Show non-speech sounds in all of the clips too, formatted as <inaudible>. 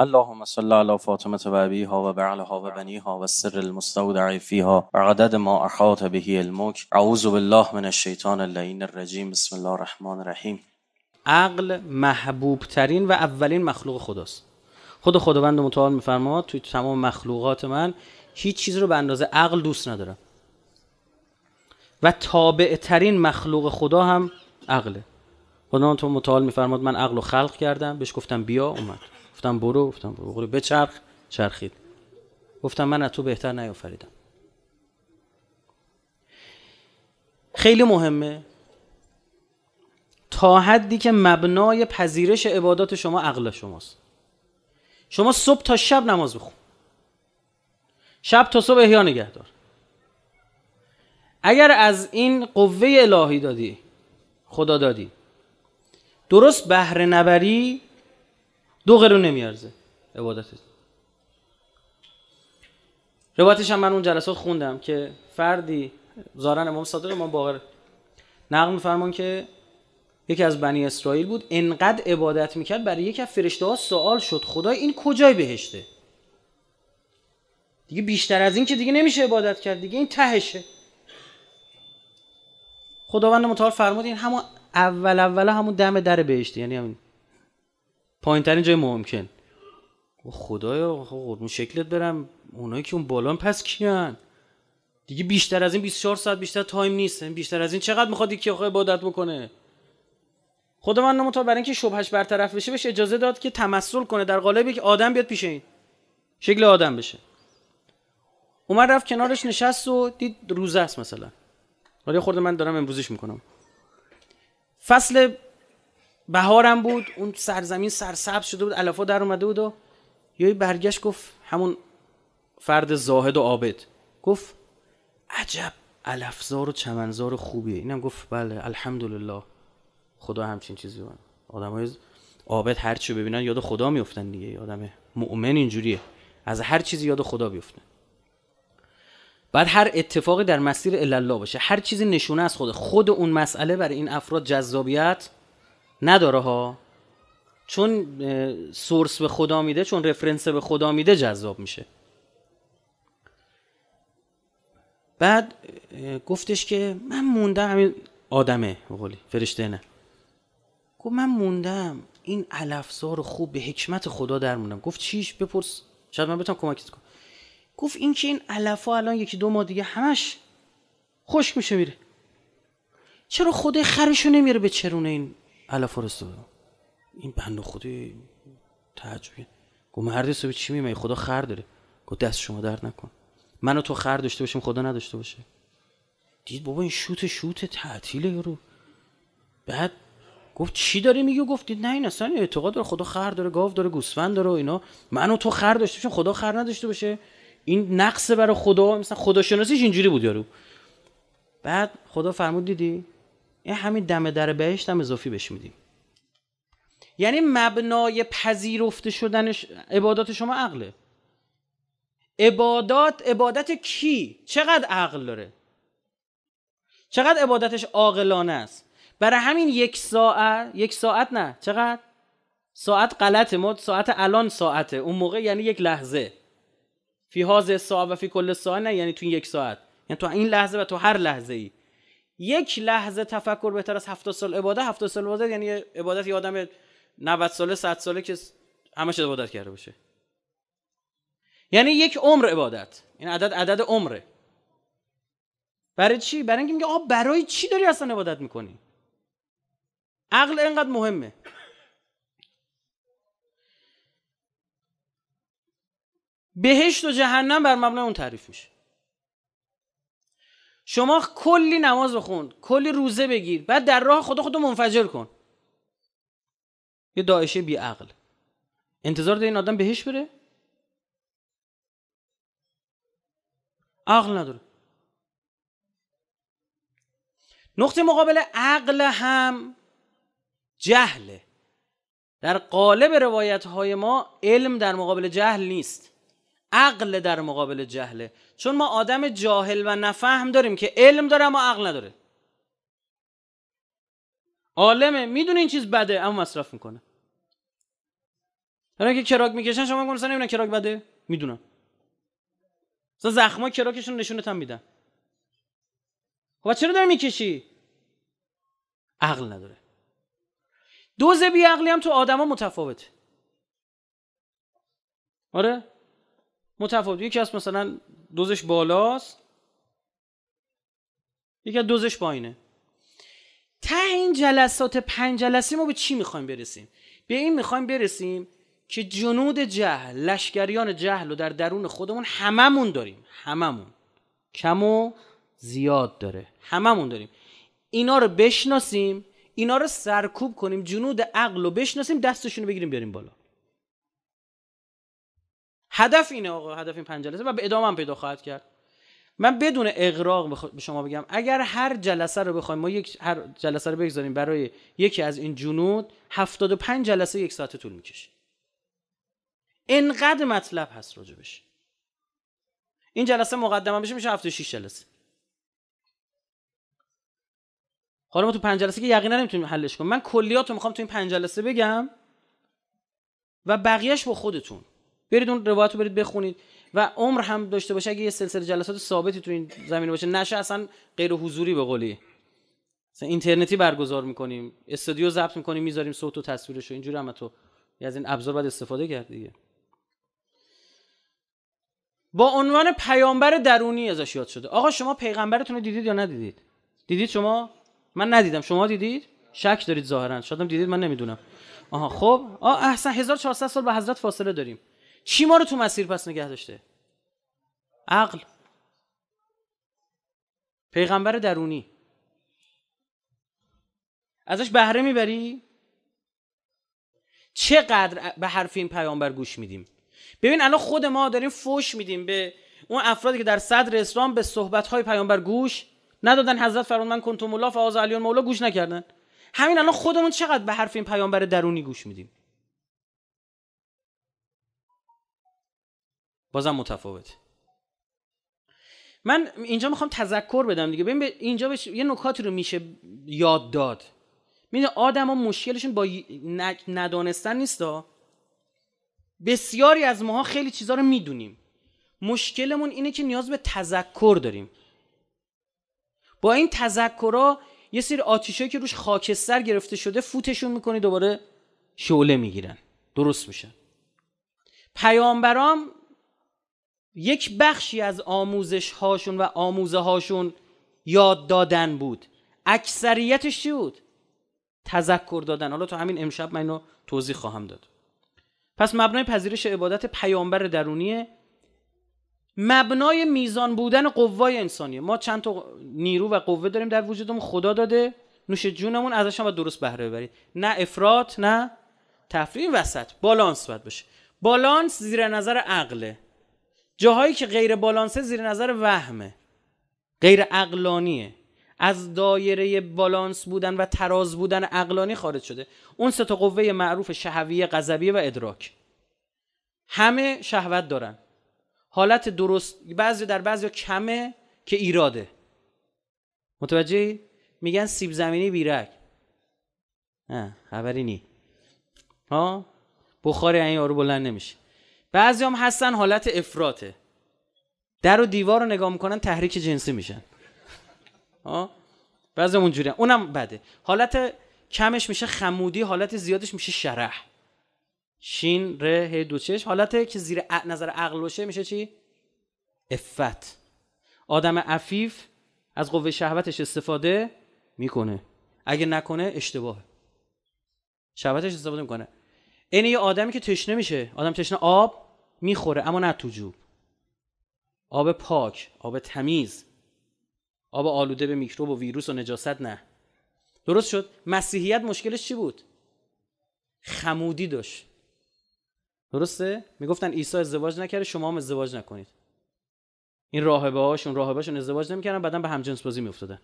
اللهم صل على فاطمة و بنیها و سر المستودع فيها عدد ما احاط به الملك اعوذ بالله من الشیطان اللعین الرجیم بسم الله الرحمن الرحیم عقل محبوب ترین و اولین مخلوق خداست خود خداوند متعال میفرماد توی تمام مخلوقات من هیچ چیز رو به اندازه عقل دوست ندارم و تابع ترین مخلوق خدا هم عقله خداوند تو متعال میفرماد من عقل رو خلق کردم بهش گفتم بیا اومد گفتم برو گفتم برو برو بچرخ چرخید گفتم من از تو بهتر نیافریدم خیلی مهمه تا حدی که مبنای پذیرش عبادات شما عقل شماست شما صبح تا شب نماز بخون شب تا صبح احیا نگه دار اگر از این قوه الهی دادی خدا دادی درست بهره نبری دو قرون نمیارزه عبادتت روایتش هم من اون جلسات خوندم که فردی زارن امام صادق امام باقر نقل میفرمان که یکی از بنی اسرائیل بود انقدر عبادت میکرد برای یکی از فرشته ها سوال شد خدای این کجای بهشته دیگه بیشتر از این که دیگه نمیشه عبادت کرد دیگه این تهشه خداوند متعال فرمود این همون اول اول همون دم در بهشته یعنی همین پایین ترین جای ممکن خدایا قربون شکلت برم اونایی که اون بالان پس کیان دیگه بیشتر از این 24 ساعت بیشتر تایم نیست بیشتر از این چقدر میخواد که آخه عبادت بکنه خدا من نمو تا برای اینکه شبهش برطرف بشه بهش اجازه داد که تمثل کنه در قالب یک آدم بیاد پیش این شکل آدم بشه عمر رفت کنارش نشست و دید روزه است مثلا حالا خورده من دارم امروزیش میکنم فصل بهارم بود اون سرزمین سرسبز شده بود علفا در اومده بود و یه برگشت گفت همون فرد زاهد و عابد گفت عجب علفزار و چمنزار خوبیه اینم گفت بله الحمدلله خدا همچین چیزی بود آدم های عابد هر چی ببینن یاد خدا میفتن دیگه آدم مؤمن اینجوریه از هر چیزی یاد خدا بیفتن بعد هر اتفاقی در مسیر الله باشه هر چیزی نشونه از خود خود اون مسئله برای این افراد جذابیت نداره ها چون سورس به خدا میده چون رفرنس به خدا میده جذاب میشه بعد گفتش که من موندم همین آدمه بقولی فرشته نه گفت من موندم این علفزار خوب به حکمت خدا درمونم گفت چیش بپرس شاید من بتونم کمکت کنم گفت این که این الفا الان یکی دو ماه دیگه همش خشک میشه میره چرا خدا خرشو نمیره به چرونه این الا فرستو، این بنده خودی تعجبی گفت مرد به چی میمه خدا خر داره گفت دست شما درد نکن من و تو خر داشته باشیم خدا نداشته باشه دید بابا این شوت شوت تعطیله رو بعد گفت چی داری میگه گفتید نه این اصلا اعتقاد داره خدا خر داره گاو داره گوسفند داره و اینا من و تو خر داشته باشیم خدا خر نداشته باشه این نقص برای خدا مثلا خداشناسیش اینجوری بود یارو بعد خدا فرمود دیدی این همین دم در بهشت هم اضافی بهش میدیم یعنی مبنای پذیرفته شدن عبادات شما عقله عبادات عبادت کی چقدر عقل داره چقدر عبادتش عاقلانه است برای همین یک ساعت یک ساعت نه چقدر ساعت غلطه ما ساعت الان ساعته اون موقع یعنی یک لحظه فی هاز ساعت و فی کل ساعت نه یعنی تو یک ساعت یعنی تو این لحظه و تو هر لحظه ای یک لحظه تفکر بهتر از 70 سال عبادت 70 سال عبادت یعنی عبادت یه آدم 90 ساله 100 ساله که همش عبادت کرده باشه یعنی یک عمر عبادت این عدد عدد عمره برای چی برای اینکه میگه آ برای چی داری اصلا عبادت میکنی عقل اینقدر مهمه بهشت و جهنم بر مبنای اون تعریف میشه شما کلی نماز بخون کلی روزه بگیر بعد در راه خدا رو منفجر کن یه داعشه بی عقل انتظار داری این آدم بهش بره عقل نداره نقطه مقابل عقل هم جهله در قالب روایت های ما علم در مقابل جهل نیست عقل در مقابل جهله چون ما آدم جاهل و نفهم داریم که علم داره اما عقل نداره عالمه میدونه این چیز بده اما مصرف میکنه اونا که کراک میکشن شما میگن مثلا کراک بده میدونم. مثلا زخما کراکشون نشونت هم میدن خب چرا داری میکشی عقل نداره دوز بی عقلی هم تو آدما متفاوته آره متفاوت یکی از مثلا دوزش بالاست یکی از دوزش پایینه ته این جلسات پنج جلسه ما به چی میخوایم برسیم به این میخوایم برسیم که جنود جهل لشکریان جهل رو در درون خودمون هممون داریم هممون کم و زیاد داره هممون داریم اینا رو بشناسیم اینا رو سرکوب کنیم جنود عقل رو بشناسیم دستشون رو بگیریم بیاریم بالا هدف اینه آقا هدف این پنج جلسه و به ادامه هم پیدا خواهد کرد من بدون اقراق به شما بگم اگر هر جلسه رو بخوایم ما یک هر جلسه رو بگذاریم برای یکی از این جنود هفتاد 75 جلسه یک ساعت طول میکشه انقدر مطلب هست راجبش این جلسه مقدمه بشه میشه 76 جلسه حالا ما تو پنج جلسه که یقینا نمیتونیم حلش کنم من کلیات رو میخوام تو این پنج جلسه بگم و بقیهش با خودتون برید اون روایت رو برید بخونید و عمر هم داشته باشه اگه یه سلسله جلسات ثابتی تو این زمینه باشه نشه اصلا غیر حضوری به قولی اینترنتی برگزار میکنیم استودیو ضبط میکنیم میذاریم صوت و تصویرشو. اینجوری هم تو یعنی از این ابزار باید استفاده کرد دیگه با عنوان پیامبر درونی ازش یاد شده آقا شما پیغمبرتون رو دیدید یا ندیدید دیدید شما من ندیدم شما دیدید شک دارید ظاهرا شادم دیدید من نمیدونم آها خب آه احسن 1400 سال به حضرت فاصله داریم چی ما رو تو مسیر پس نگه داشته عقل پیغمبر درونی ازش بهره میبری چقدر به حرف این پیامبر گوش میدیم ببین الان خود ما داریم فوش میدیم به اون افرادی که در صدر اسلام به صحبت های پیامبر گوش ندادن حضرت من کنتم الله فاز علی مولا گوش نکردن همین الان خودمون چقدر به حرف این پیامبر درونی گوش میدیم بازم متفاوت من اینجا میخوام تذکر بدم دیگه ببین اینجا بش... یه نکاتی رو میشه یاد داد آدم آدما مشکلشون با ن... ندانستن نیستا بسیاری از ماها خیلی چیزها رو میدونیم مشکلمون اینه که نیاز به تذکر داریم با این ها یه سری آتیشایی که روش خاکستر گرفته شده فوتشون میکنی دوباره شعله میگیرن درست میشن پیامبرام یک بخشی از آموزش هاشون و آموزه هاشون یاد دادن بود اکثریتش چی بود تذکر دادن حالا تا همین امشب من توضیح خواهم داد پس مبنای پذیرش عبادت پیامبر درونیه مبنای میزان بودن قوای انسانیه ما چند تا نیرو و قوه داریم در وجودمون خدا داده نوش جونمون ازش هم باید درست بهره ببرید نه افراط نه تفریح وسط بالانس باید باشه بالانس زیر نظر عقله جاهایی که غیر بالانسه زیر نظر وهمه غیر اقلانیه از دایره بالانس بودن و تراز بودن اقلانی خارج شده اون سه تا قوه معروف شهویه غضبیه و ادراک همه شهوت دارن حالت درست بعضی در بعضی کمه که ایراده متوجه میگن سیب زمینی بیرک خبری نی ها بخاری این یارو بلند نمیشه بعضی هم هستن حالت افراته در و دیوار رو نگاه میکنن تحریک جنسی میشن بعضی هم اونجوری اونم بده حالت کمش میشه خمودی حالت زیادش میشه شرح شین ره هی دو چش حالت که زیر نظر عقل باشه میشه چی؟ افت آدم عفیف از قوه شهوتش استفاده میکنه اگه نکنه اشتباهه شهوتش استفاده میکنه این یه آدمی که تشنه میشه آدم تشنه آب میخوره اما نه تو آب پاک آب تمیز آب آلوده به میکروب و ویروس و نجاست نه درست شد مسیحیت مشکلش چی بود خمودی داشت درسته میگفتن عیسی ازدواج نکرده شما هم ازدواج نکنید این راهبه راهبهاشون ازدواج نمیکردن بعدا به همجنس بازی میافتادن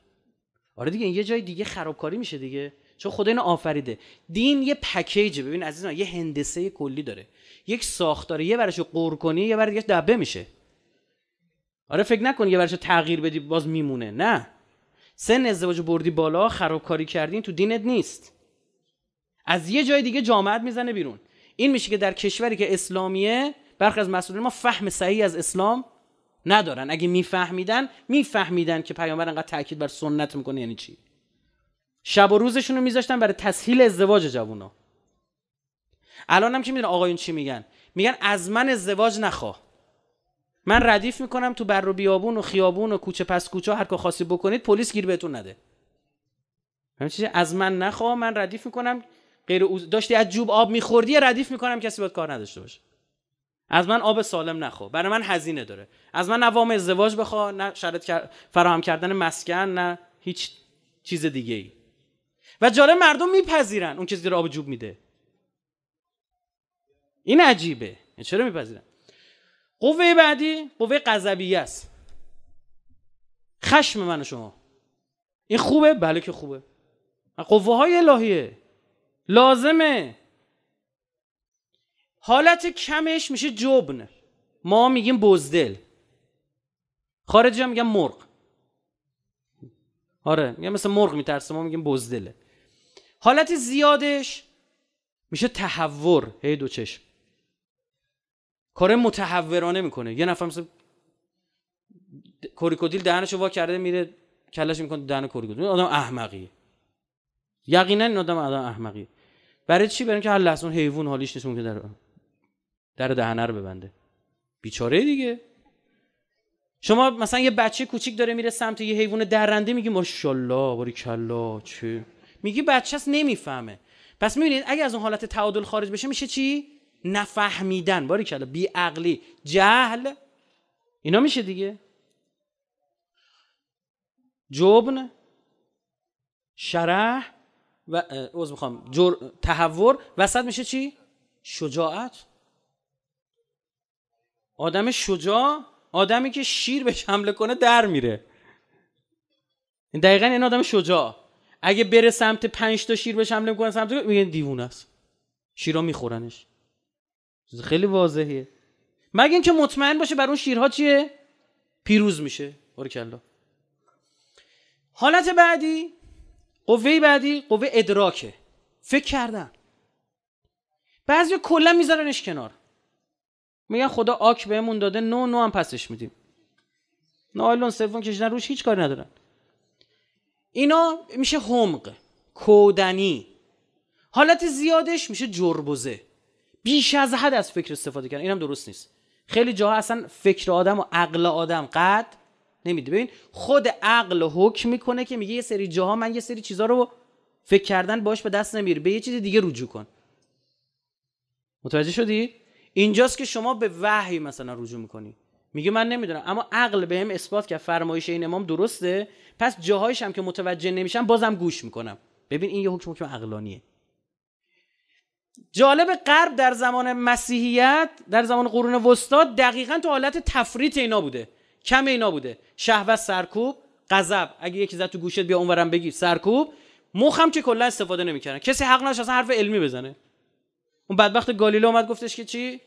آره دیگه این یه جای دیگه خرابکاری میشه دیگه چون خدا اینو آفریده دین یه پکیجه ببین عزیزان یه هندسه کلی داره یک ساختاره یه برشو قور کنی یه برای دیگه دبه میشه آره فکر نکن یه برشو تغییر بدی باز میمونه نه سن ازدواج بردی بالا خرابکاری کردین تو دینت نیست از یه جای دیگه جامعت میزنه بیرون این میشه که در کشوری که اسلامیه برخی از مسئولین ما فهم صحیح از اسلام ندارن اگه میفهمیدن میفهمیدن که پیامبر انقدر تاکید بر سنت میکنه یعنی چی شب و روزشون رو میذاشتن برای تسهیل ازدواج جوونا الان هم که میدونن آقایون چی میگن میگن از من ازدواج نخواه من ردیف میکنم تو بر و بیابون و خیابون و کوچه پس کوچه هر که خاصی بکنید پلیس گیر بهتون نده از من نخواه من ردیف میکنم غیر اوز... داشتی از جوب آب میخوردی ردیف میکنم کسی باید کار نداشته باشه از من آب سالم نخوا برای من هزینه داره از من نوام ازدواج بخوا نه شرط فراهم کردن مسکن نه هیچ چیز دیگه ای و جالب مردم میپذیرن اون کسی رو آب جوب میده این عجیبه چرا میپذیرن قوه بعدی قوه قذبیه است خشم من و شما این خوبه بله که خوبه قوه های الهیه لازمه حالت کمش میشه جبن ما میگیم بزدل خارجی هم میگن مرغ آره میگن مثل مرغ میترسه ما میگیم بزدله حالت زیادش میشه تحور هی دو چشم کار متحورانه میکنه یه نفر مثل کوریکودیل دهنش وا کرده میره کلش میکنه دهن کوریکودیل آدم احمقیه یقینا این آدم آدم احمقیه برای چی برای که هر لحظه اون حیوان حالیش نیست که در در دهنه رو ببنده بیچاره دیگه شما مثلا یه بچه کوچیک داره میره سمت یه حیوان درنده میگی ماشاءالله باری کلا چه میگی بچه نمیفهمه پس میبینید اگه از اون حالت تعادل خارج بشه میشه چی نفهمیدن باری کلا بی جهل اینا میشه دیگه جبن شرح و اوز میخوام جر... تحور وسط میشه چی شجاعت آدم شجاع آدمی که شیر به حمله کنه در میره دقیقا این آدم شجاع اگه بره سمت پنج تا شیر بهش حمله سمت میگه دیوونه است شیرا میخورنش خیلی واضحه مگه اینکه مطمئن باشه بر اون شیرها چیه پیروز میشه برکلا حالت بعدی قوه بعدی قوه ادراکه فکر کردن بعضی کلا میذارنش کنار میگن خدا آک بهمون داده نو نو هم پسش میدیم نایلون سوم کشیدن روش هیچ کاری ندارن اینا میشه حمق کودنی حالت زیادش میشه جربزه بیش از حد از فکر استفاده کردن اینم درست نیست خیلی جاها اصلا فکر آدم و عقل آدم قد نمیده ببین خود عقل حکم میکنه که میگه یه سری جاها من یه سری چیزها رو فکر کردن باش به دست نمیره به یه چیز دیگه رجوع کن متوجه شدی اینجاست که شما به وحی مثلا رجوع میکنی میگه من نمیدونم اما عقل بهم اثبات کرد فرمایش این امام درسته پس جاهایش هم که متوجه نمیشم بازم گوش میکنم ببین این یه حکم حکم عقلانیه جالب قرب در زمان مسیحیت در زمان قرون وسطا دقیقا تو حالت تفریط اینا بوده کم اینا بوده شهوت سرکوب غضب اگه یکی زد تو گوشت بیا اونورم بگی سرکوب مخم که کلا استفاده نمیکردن کسی حق نداشت حرف علمی بزنه اون بدبخت گالیله اومد گفتش که چی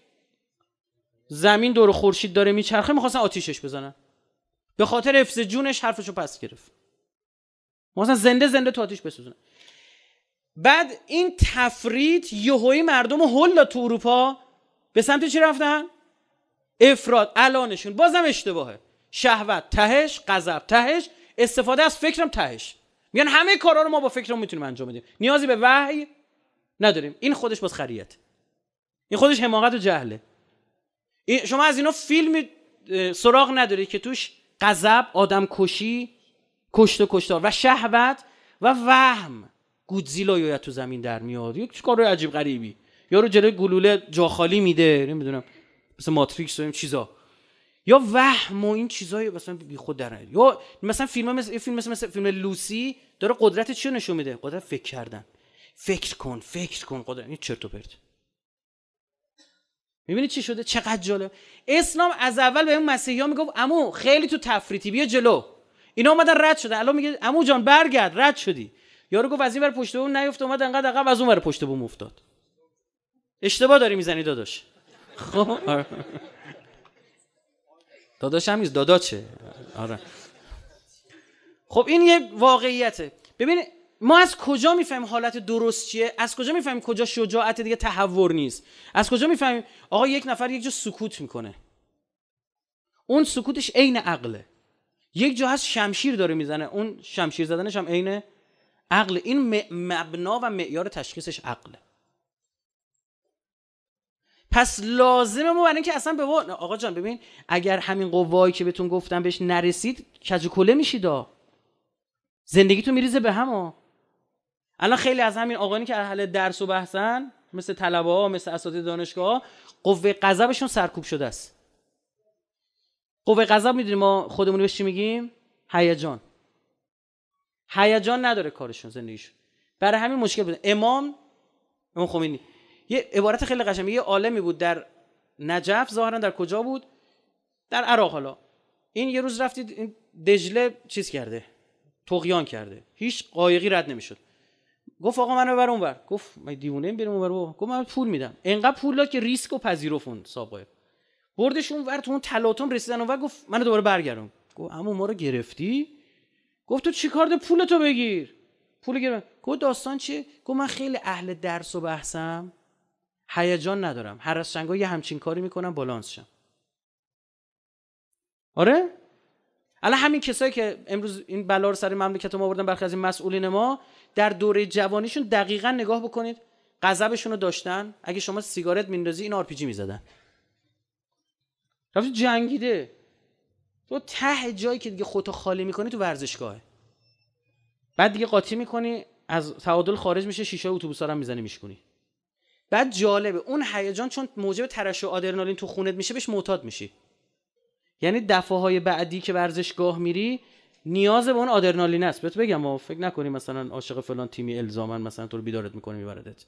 زمین دور خورشید داره میچرخه میخواستن آتیشش بزنن به خاطر حفظ جونش حرفشو پس گرفت مثلا زنده زنده تو آتیش بسوزن بعد این تفرید یهوی مردم هلا تو اروپا به سمت چی رفتن افراد الانشون بازم اشتباهه شهوت تهش غضب تهش استفاده از فکرم تهش میگن همه کارا رو ما با فکرم میتونیم انجام بدیم نیازی به وحی نداریم این خودش باز خریت این خودش حماقت و جهله شما از اینا فیلم سراغ نداری که توش غضب آدم کشی کشت و کشتار و شهوت و وهم گودزیلا یا تو زمین در میاد یک کار عجیب غریبی یارو جلوی گلوله جاخالی میده نمیدونم مثل ماتریکس و این چیزا یا وهم و این چیزای مثلا خود در یا مثلا فیلم مثل فیلم مثل, فیلم لوسی داره قدرت چی نشون میده قدرت فکر کردن فکر کن فکر کن قدرت این چرت و پرت میبینی چی شده چقدر جالب اسلام از اول به اون مسیحی ها میگفت امو خیلی تو تفریطی بیا جلو اینا اومدن رد شده الان میگه امو جان برگرد رد شدی یارو گفت از این بر پشت بوم نیفت اومد انقدر عقب از اون ور پشت بوم افتاد اشتباه داری میزنی داداش خب داداش هم دادا چه؟ آره خب این یه واقعیته ببینید. ما از کجا میفهمیم حالت درست چیه از کجا میفهمیم کجا شجاعت دیگه تحور نیست از کجا میفهمیم آقا یک نفر یک جا سکوت میکنه اون سکوتش عین عقله یک جا هست شمشیر داره میزنه اون شمشیر زدنش هم عین عقل این مبنا و معیار تشخیصش عقله پس لازمه ما برای اینکه اصلا به با... آقا جان ببین اگر همین قوایی که بهتون گفتم بهش نرسید کج کله میشید زندگیتون میریزه به هم الان خیلی از همین آقایانی که اهل درس و بحثن مثل طلبه ها مثل اساتید دانشگاه ها قوه غضبشون سرکوب شده است قوه غضب میدونیم ما خودمون بهش چی میگیم هیجان هیجان نداره کارشون زندگیشون برای همین مشکل بود امام امام خمینی یه عبارت خیلی قشنگه یه عالمی بود در نجف ظاهرا در کجا بود در عراق حالا این یه روز رفتید این دجله چیز کرده تقیان کرده هیچ قایقی رد نمیشد گفت آقا منو بر اونور گفت من دیوونه بریم اونور بابا گفت من پول میدم انقدر پول داد که ریسک و پذیرفتون سابقه بردش اونور تو اون تلاطم رسیدن اونور گفت منو دوباره برگردون گفت اما ما رو گرفتی گفت تو چیکار ده پول تو بگیر پول گرفت گفت داستان چیه گفت من خیلی اهل درس و بحثم هیجان ندارم هر از یه همچین کاری میکنم بالانس شم آره الان همین کسایی که امروز این بلا رو سر مملکت ما آوردن برخی از این مسئولین ما در دوره جوانیشون دقیقا نگاه بکنید غضبشون رو داشتن اگه شما سیگارت میندازی این آرپیجی میزدن رفتی جنگیده تو ته جایی که دیگه خودتو خالی میکنی تو ورزشگاهه بعد دیگه قاطی میکنی از تعادل خارج میشه شیشه اتوبوس هم میزنی میشکونی بعد جالبه اون هیجان چون موجب ترشح آدرنالین تو خونت میشه بهش معتاد میشی یعنی دفعه های بعدی که ورزشگاه میری نیاز به اون آدرنالین است بهت بگم ما فکر نکنیم مثلا عاشق فلان تیمی الزامن مثلا تو رو بیدارت میکنه میبردت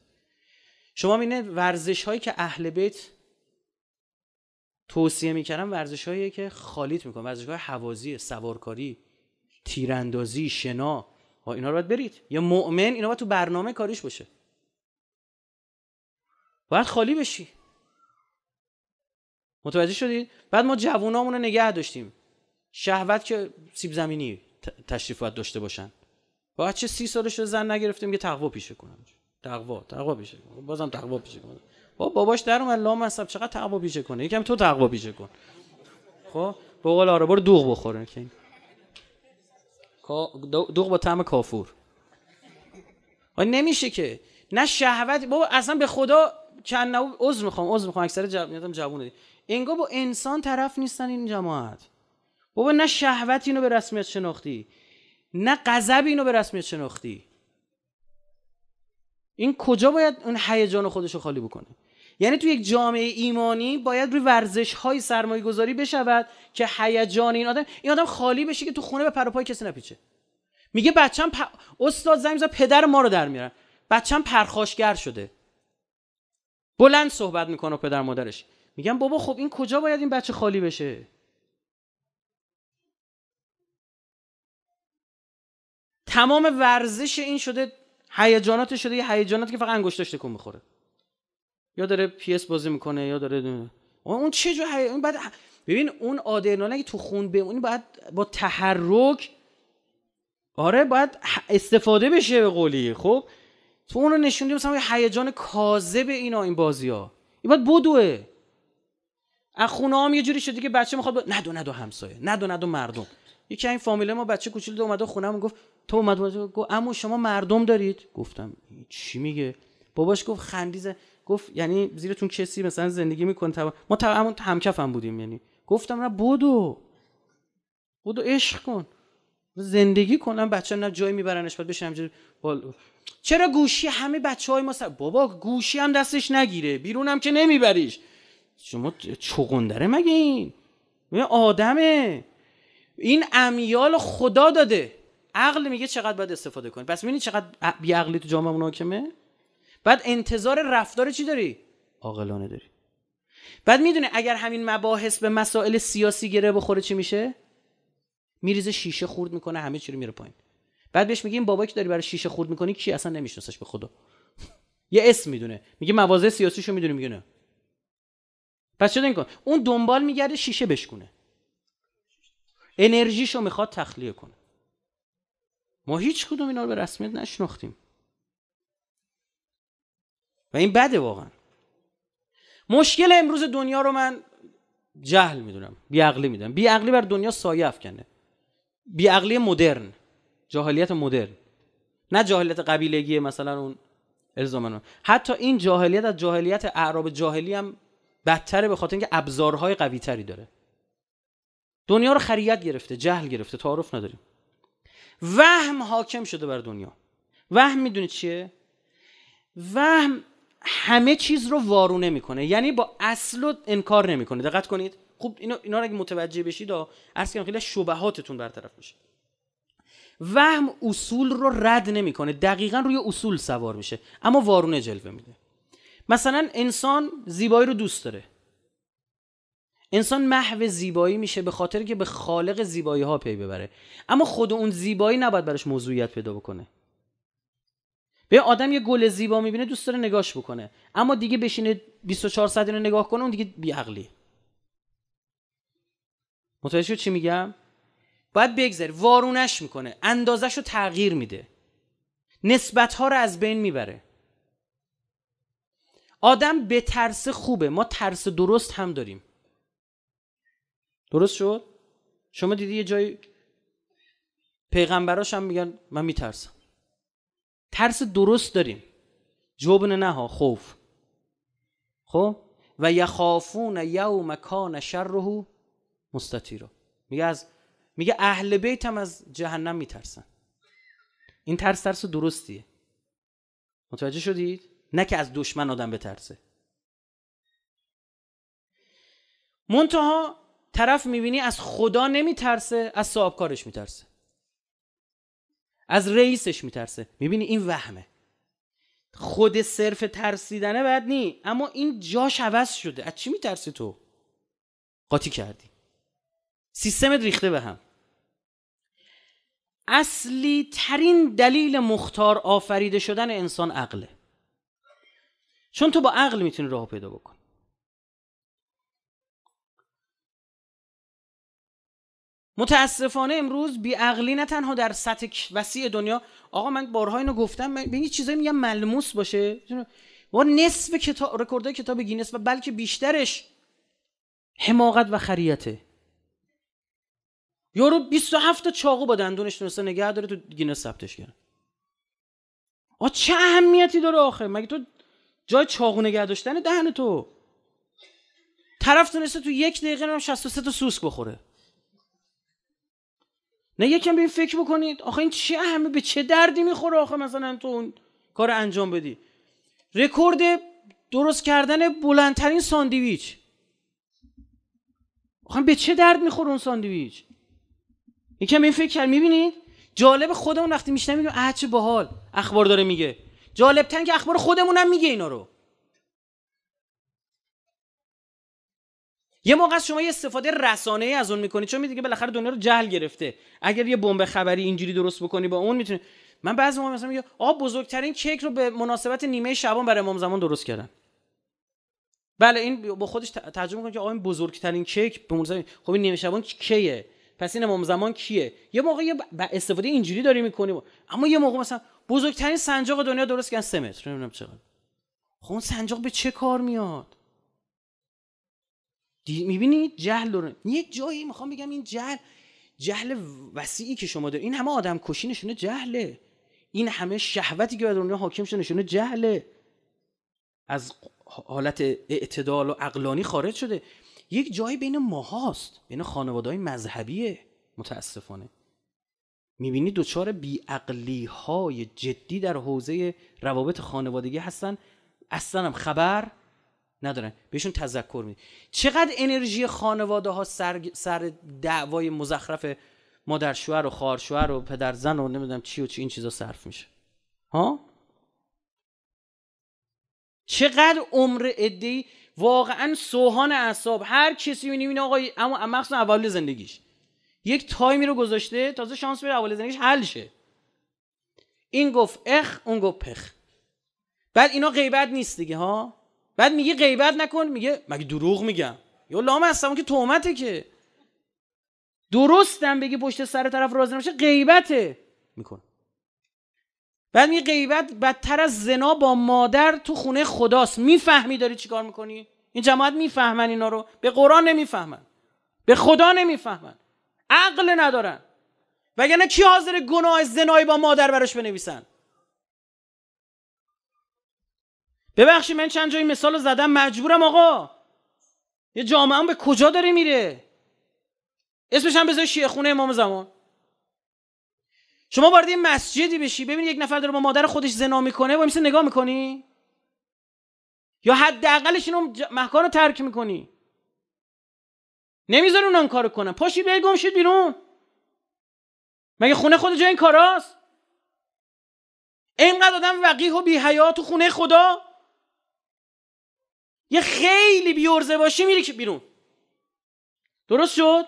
شما مینه ورزش هایی که اهل بیت توصیه میکردن ورزش هایی که خالیت میکنن ورزش های حوازی سوارکاری تیراندازی شنا اینا رو باید برید یا مؤمن اینا باید تو برنامه کاریش باشه باید خالی بشی متوجه شدید بعد ما جوونامون رو نگه داشتیم شهوت که سیب زمینی تشریف باید داشته باشن باید چه سی سالش رو زن نگرفتیم میگه تقوا پیشه کنم تقوا تقوا پیشه کنم خب بازم تقوا پیشه کنم با باباش درم اومد لام مصب چقدر تقوا پیشه کنه یکم تو تقوا پیشه کن خب به آره برو دوغ بخوره که دوغ با طعم کافور و نمیشه که نه شهوت بابا اصلا به خدا چند عذر میخوام عذر میخوام اکثر جواب جوونه انگار با انسان طرف نیستن این جماعت بابا نه شهوت اینو به رسمیت شناختی نه غضب اینو به رسمیت شناختی این کجا باید اون هیجان خودش رو خالی بکنه یعنی تو یک جامعه ایمانی باید روی ورزش های سرمایه گذاری بشود که هیجان این آدم این آدم خالی بشه که تو خونه به پرپای کسی نپیچه میگه بچم پ... استاد زنگ پدر ما رو در میارن بچم پرخاشگر شده بلند صحبت میکنه پدر مادرش میگم بابا خب این کجا باید این بچه خالی بشه تمام ورزش این شده هیجانات شده یه هیجانات که فقط داشته تکون میخوره یا داره پیس بازی میکنه یا داره اون چه جو حی... بعد ببین اون آدرنالین تو خون بمونی باید با تحرک آره باید استفاده بشه به قولی خب تو اون رو نشوندی مثلا هیجان کاذب اینا این بازی ها این باید بدوه از خونه هم یه جوری شدی که بچه میخواد دو ندو ندو همسایه ندو دو مردم یکی این فامیله ما بچه کوچولو اومد خونه گفت تو اومد گفت امو شما مردم دارید گفتم چی میگه باباش گفت خندیزه گفت یعنی زیرتون کسی مثلا زندگی میکنه طب... ما طبعا همکفم هم بودیم یعنی گفتم نه بودو بودو عشق کن زندگی کنم بچه نه جایی میبرنش بعد بشن چرا گوشی همه بچه های ما سر... بابا گوشی هم دستش نگیره بیرون هم که نمیبریش شما چقندره مگه این آدمه این امیال خدا داده عقل میگه چقدر باید استفاده کنی پس میبینی چقدر بیعقلی تو جامعه حاکمه بعد انتظار رفتار چی داری عاقلانه داری بعد میدونه اگر همین مباحث به مسائل سیاسی گره بخوره چی میشه میریزه شیشه خورد میکنه همه چی رو میره پایین بعد بهش میگیم این بابا که داری برای شیشه خورد میکنی کی اصلا نمیشناسش به خدا <laughs> یه اسم میدونه میگه مواضع سیاسیشو میدونه میگه پس چه کن اون دنبال میگرده شیشه بشکونه انرژیشو میخواد تخلیه کنه هیچ کدوم اینا رو به رسمیت نشناختیم و این بده واقعا مشکل امروز دنیا رو من جهل میدونم بیعقلی میدونم بیعقلی بر دنیا سایه افکنه بیعقلی مدرن جاهلیت مدرن نه جاهلیت قبیلگی مثلا اون الزامن حتی این جاهلیت از جاهلیت اعراب جاهلی هم بدتره به خاطر اینکه ابزارهای قویتری داره دنیا رو خریت گرفته جهل گرفته تعارف نداریم وهم حاکم شده بر دنیا وهم میدونید چیه وهم همه چیز رو وارونه میکنه یعنی با اصل انکار نمیکنه دقت کنید خوب اینا اینا رو اگه متوجه بشید ارز کردم خیلی شبهاتتون برطرف میشه وهم اصول رو رد نمیکنه دقیقا روی اصول سوار میشه اما وارونه جلوه میده مثلا انسان زیبایی رو دوست داره انسان محو زیبایی میشه به خاطر که به خالق زیبایی ها پی ببره اما خود اون زیبایی نباید براش موضوعیت پیدا بکنه به آدم یه گل زیبا میبینه دوست داره نگاش بکنه اما دیگه بشینه 24 ساعت رو نگاه کنه اون دیگه بیعقلیه. متوجه چی میگم باید بگذاری وارونش میکنه اندازش رو تغییر میده نسبت ها رو از بین میبره آدم به ترس خوبه ما ترس درست هم داریم درست شد شما دیدی یه جای پیغمبراش هم میگن من میترسم ترس درست داریم جبن نه ها خوف خب و یخافون یوم کان شره مستطیرا میگه از میگه اهل بیت هم از جهنم میترسن این ترس ترس درستیه متوجه شدید نه که از دشمن آدم بترسه منتها طرف میبینی از خدا نمیترسه از کارش میترسه از رئیسش میترسه میبینی این وهمه خود صرف ترسیدنه بد نی اما این جاش عوض شده از چی میترسی تو قاطی کردی سیستمت ریخته به هم اصلی ترین دلیل مختار آفریده شدن انسان عقله چون تو با عقل میتونی راه پیدا بکن متاسفانه امروز بیعقلی نه تنها در سطح وسیع دنیا آقا من بارها اینو گفتم به این چیزایی میگم ملموس باشه ما نصف کتاب رکورد کتاب گینس و بلکه بیشترش حماقت و خریته یورو 27 تا چاقو با دندونش تونسته نگه داره تو گینس ثبتش کرد آ چه اهمیتی داره آخه مگه تو جای چاقو نگه داشتن دهن تو طرف تونسته تو یک دقیقه 63 تا سوسک بخوره نه یکم به این فکر بکنید آخه این چه همه به چه دردی میخوره آخه مثلا تو اون کار انجام بدی رکورد درست کردن بلندترین ساندویچ آخه به چه درد میخوره اون ساندویچ یکم این فکر کرد میبینید جالب خودمون وقتی میشنم میگه اه چه باحال اخبار داره میگه جالب تن که اخبار خودمونم میگه اینا رو یه موقع شما یه استفاده رسانه ای از اون میکنی چون میدونی که بالاخره دنیا رو جهل گرفته اگر یه بمب خبری اینجوری درست بکنی با اون میتونی من بعضی موقع مثلا میگم آ بزرگترین کیک رو به مناسبت نیمه شبان برای امام زمان درست کردن بله این با خودش ترجمه میکنه که آقا این بزرگترین کیک به مناسبت خب این نیمه شبان کیه پس این امام زمان کیه یه موقع یه استفاده اینجوری داری میکنی اما یه موقع مثلا بزرگترین سنجاق دنیا درست کردن 3 متر نمیدونم چقدر خب اون سنجاق به چه کار میاد دی... میبینی جهل داره یه جایی میخوام بگم این جهل جهل وسیعی که شما دارید این همه آدم کشی نشونه جهله این همه شهوتی که بر دنیا حاکم شده نشونه جهله از حالت اعتدال و عقلانی خارج شده یک جایی بین ماهاست بین خانواده های مذهبیه متاسفانه میبینی دچار بیعقلی های جدی در حوزه روابط خانوادگی هستن اصلا هم خبر ندارن بهشون تذکر میدی چقدر انرژی خانواده ها سر, سر دعوای مزخرف مادر شوهر و خواهر شوهر و پدر زن و نمیدونم چی و چی این چیزا صرف میشه ها چقدر عمر ادی واقعا سوهان اعصاب هر کسی میبینی این آقای اما مخصوصا اول زندگیش یک تایمی رو گذاشته تازه شانس بره اول زندگیش حل شه این گفت اخ اون گفت پخ بعد اینا غیبت نیست دیگه ها بعد میگه غیبت نکن میگه مگه دروغ میگم یا لام هستم که تهمته که درستم بگی پشت سر طرف راضی نمیشه غیبته میکنه بعد میگه غیبت بدتر از زنا با مادر تو خونه خداست میفهمی داری چیکار میکنی این جماعت میفهمن اینا رو به قرآن نمیفهمن به خدا نمیفهمن عقل ندارن وگرنه کی حاضر گناه زنای با مادر براش بنویسن ببخشید من چند جایی مثال رو زدم مجبورم آقا یه جامعه به کجا داره میره اسمش هم بذار شیعه خونه امام زمان شما وارد یه مسجدی بشی ببین یک نفر داره با مادر خودش زنا میکنه و میسه نگاه میکنی یا حداقلش اینو مکان رو ترک میکنی نمیذاری اون کار کنن پاشی ب گمشید بیرون مگه خونه خود جای این کاراست اینقدر آدم وقیح و بی حیات خونه خدا یه خیلی بیورزه باشی میری که بیرون درست شد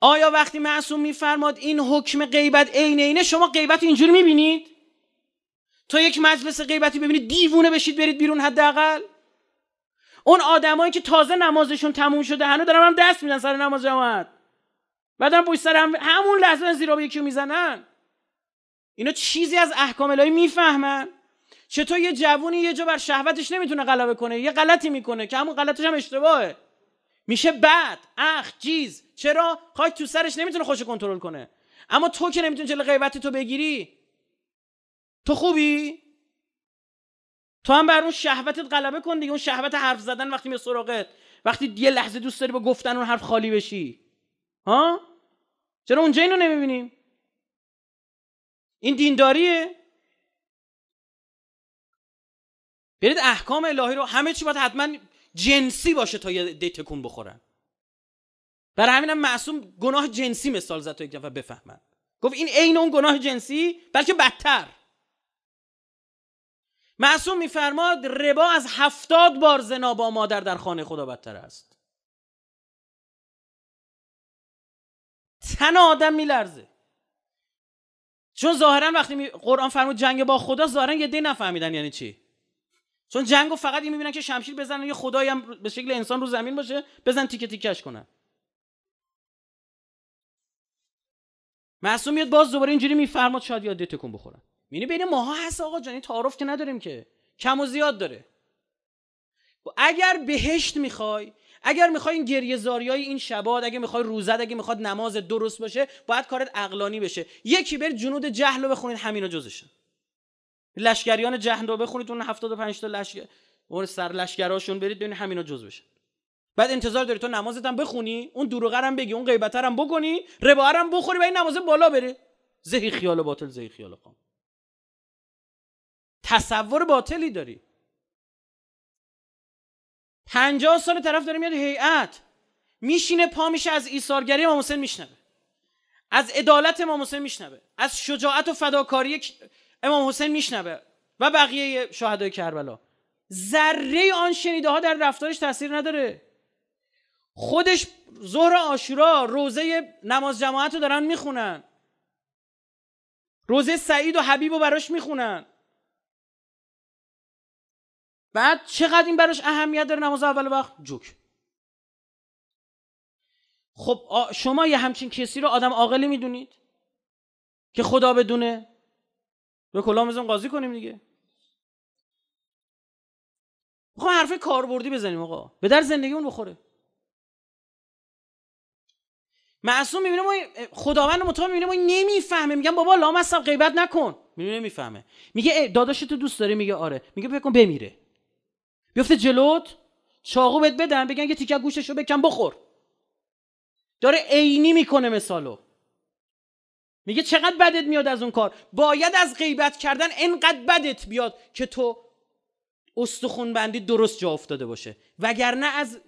آیا وقتی معصوم میفرماد این حکم غیبت عین اینه، شما غیبت اینجوری میبینید تا یک مجلس غیبتی ببینید دیوونه بشید برید بیرون حداقل اون آدمایی که تازه نمازشون تموم شده هنوز دارن هم دست میدن سر نماز جماعت بعدن پشت سر همون لحظه زیرا به یکی میزنن اینا چیزی از احکام الهی میفهمن چطور یه جوونی یه جا بر شهوتش نمیتونه غلبه کنه یه غلطی میکنه که همون غلطش هم اشتباهه میشه بد اخ جیز چرا خاک تو سرش نمیتونه خوش کنترل کنه اما تو که نمیتونی جلو غیبت تو بگیری تو خوبی تو هم بر اون شهوتت غلبه کن دیگه اون شهوت حرف زدن وقتی میاد سراغت وقتی یه لحظه دوست داری با گفتن اون حرف خالی بشی ها چرا اونجا اینو نمیبینیم این دینداریه برید احکام الهی رو همه چی باید حتما جنسی باشه تا یه دی تکون بخورن برای همینم معصوم گناه جنسی مثال زد تا یک نفر بفهمن گفت این عین اون گناه جنسی بلکه بدتر معصوم میفرماد ربا از هفتاد بار زنا با مادر در خانه خدا بدتر است تن آدم میلرزه چون ظاهرا وقتی قرآن فرمود جنگ با خدا ظاهرا یه دی نفهمیدن یعنی چی چون و فقط این میبینن که شمشیر بزنن یه خدایی هم به شکل انسان رو زمین باشه بزن تیکه تیکش کنن معصوم باز دوباره اینجوری میفرماد شاید یاد تکون بخورن یعنی بین ماها هست آقا جان تعارف که نداریم که کم و زیاد داره اگر بهشت میخوای اگر میخوای این گریه زاریای این شباد اگه میخوای روزت اگه میخواد نماز درست باشه باید کارت عقلانی بشه یکی بر جنود جهل رو بخونید همینا جزشه لشکریان جهن رو بخونید اون 75 تا لشکر اون سر لشکراشون برید ببینید همینا جز بشه بعد انتظار داری تو نمازت هم بخونی اون دروغه هم بگی اون غیبت هم بکنی ربا هم بخوری و این نماز بالا بره زهی خیال باطل زهی خیال خام تصور باطلی داری پنجاه سال طرف داره میاد هیئت میشینه پا میشه از ایثارگری امام حسین میشنوه از عدالت امام حسین میشنوه از شجاعت و فداکاری امام حسین میشنوه و بقیه شهدای کربلا ذره آن شنیده ها در رفتارش تاثیر نداره خودش ظهر آشورا روزه نماز جماعت رو دارن میخونن روزه سعید و حبیب رو براش میخونن بعد چقدر این براش اهمیت داره نماز اول وقت جوک خب شما یه همچین کسی رو آدم عاقلی میدونید که خدا بدونه به کلام بزن قاضی کنیم دیگه میخوام حرف کاربردی بزنیم آقا به در زندگیمون بخوره معصوم میبینه ما خداوند متعال میبینه ما نمیفهمه میگم بابا لامصب غیبت نکن میبینه نمیفهمه میگه داداش تو دوست داری میگه آره میگه فکر کن بمیره بیفته جلوت چاقو بهت بدن بگن یه تیکه گوشش رو بکن بخور داره عینی میکنه مثالو میگه چقدر بدت میاد از اون کار باید از غیبت کردن انقدر بدت بیاد که تو استخون بندی درست جا افتاده باشه وگرنه از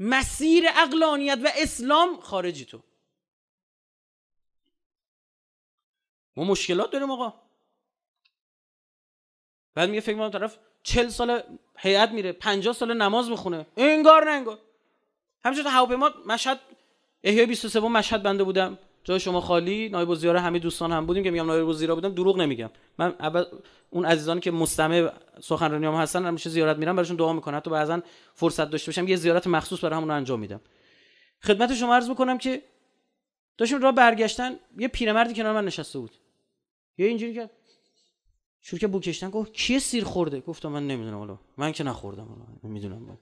مسیر اقلانیت و اسلام خارجی تو ما مشکلات داریم آقا بعد میگه فکر میکنم طرف چل سال هیئت میره پنجاه سال نماز میخونه انگار نه انگار همینجور ما مشهد احیای 23 مشهد بنده بودم جای شما خالی نایب زیاره همه دوستان هم بودیم که میگم نایب زیرا بودم دروغ نمیگم من اول اون عزیزانی که مستمع هم هستن همیشه زیارت میرم براشون دعا میکنم حتی بعضا فرصت داشته باشم یه زیارت مخصوص برای همون انجام میدم خدمت شما عرض میکنم که داشتم راه برگشتن یه پیرمردی کنار من نشسته بود یه اینجوری کرد شروع که بو گفت کیه سیر خورده گفتم من نمیدونم حالا من که نخوردم حالا نمیدونم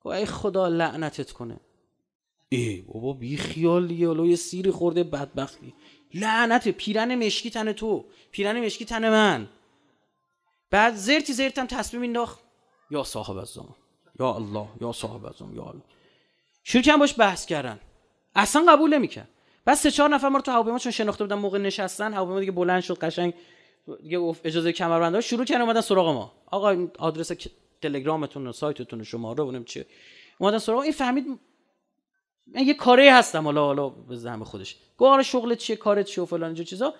گفت ای خدا لعنتت کنه ای بابا بی خیال حالا یه سیری خورده بدبختی لعنت پیرن مشکی تن تو پیرن مشکی تن من بعد زرتی زرتم تصمیم انداخت یا صاحب از یا الله یا صاحب از زمان یا الله شروع کردن باش بحث کردن اصلا قبول نمیکرد بس سه چهار نفر ما رو تو هواپیما چون شناخته بودن موقع نشستن هواپیما دیگه بلند شد قشنگ دیگه اجازه کمربند شروع کردن اومدن سراغ ما آقا آدرس تلگرامتون و سایتتون و شماره و چیه اومدن سراغ این فهمید من یه کاری هستم حالا حالا به زعم خودش گوار آره چیه کارت چیه و فلان چیزا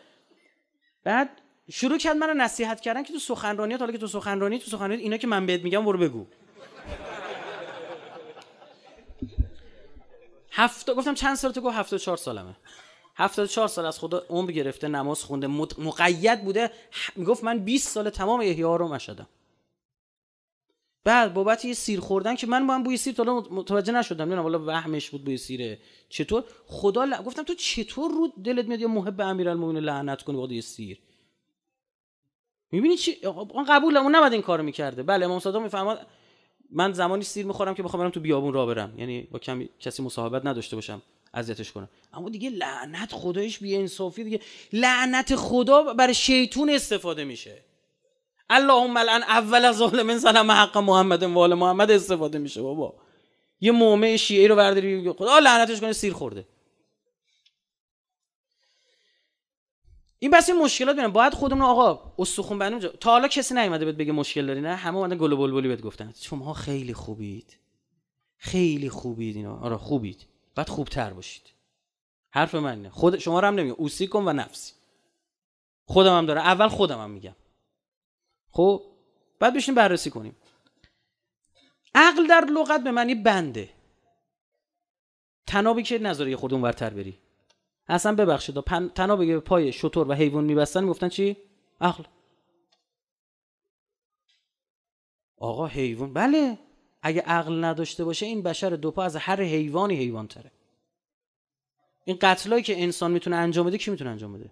بعد شروع کرد منو نصیحت کردن که تو سخنرانی حالا که تو سخنرانی تو سخنرانی اینا که من بهت میگم برو بگو هفته گفتم چند سال تو گفت 74 سالمه 74 سال از خدا عمر گرفته نماز خونده مقید بوده میگفت من 20 سال تمام احیا رو مشدم بعد بابت یه سیر خوردن که من با هم بوی سیر تا متوجه نشدم نه والا وهمش بود بوی سیره چطور خدا ل... گفتم تو چطور رو دلت میاد یا محب امیرالمومنین لعنت کنی بابت یه سیر میبینی چی اون قبول اون نباید این کارو میکرده بله امام صادق میفهمد من زمانی سیر میخورم که بخوام برم تو بیابون را برم یعنی با کمی کسی مصاحبت نداشته باشم اذیتش کنم اما دیگه لعنت خدایش بی انصافی دیگه لعنت خدا برای شیطون استفاده میشه اللهم الان اول ظالم ظلم حق محمد وال محمد استفاده میشه بابا یه مومه شیعی رو برداری خدا لعنتش کنه سیر خورده این بس این مشکلات بینم باید خودمون آقا استخون بندم جا. تا حالا کسی نیومده بهت بگه مشکل داری نه همه اومدن گل بلبلی بهت گفتن شما خیلی خوبید خیلی خوبید اینا آره خوبید بعد خوبتر باشید حرف من نه خود شما رو هم نمیگم اوسی کن و نفسی خودم هم داره اول خودم هم میگم خب بعد بشین بررسی کنیم عقل در لغت به معنی بنده تنابی که نظری یه خورده بری اصلا ببخشید پن... تنابی که پای شطور و حیوان میبستن میگفتن چی عقل آقا حیوان بله اگه عقل نداشته باشه این بشر پا از هر حیوانی حیوان تره این قتلایی که انسان میتونه انجام بده کی میتونه انجام بده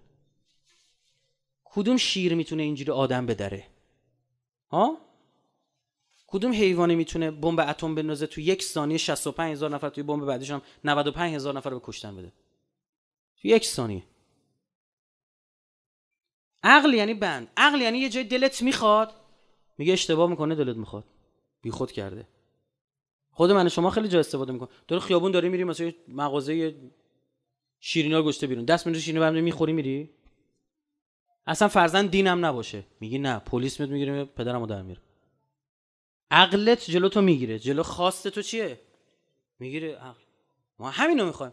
کدوم شیر میتونه اینجوری آدم بدره ها کدوم حیوانی میتونه بمب اتم بندازه تو یک ثانیه 65 هزار نفر توی بمب بعدش هم 95 هزار نفر رو به کشتن بده تو یک ثانیه عقل یعنی بند عقل یعنی یه جای دلت میخواد میگه اشتباه میکنه دلت میخواد بی خود کرده خود من شما خیلی جا استفاده میکنه دور خیابون داری میری مثلا مغازه شیرینا گشته بیرون دست میری شیرینا برمی میخوری میری اصلا فرزند دینم نباشه میگی نه پلیس میاد میگیره پدرمو در میره عقلت جلو تو میگیره جلو خواست تو چیه میگیره عقل ما همینو میخوایم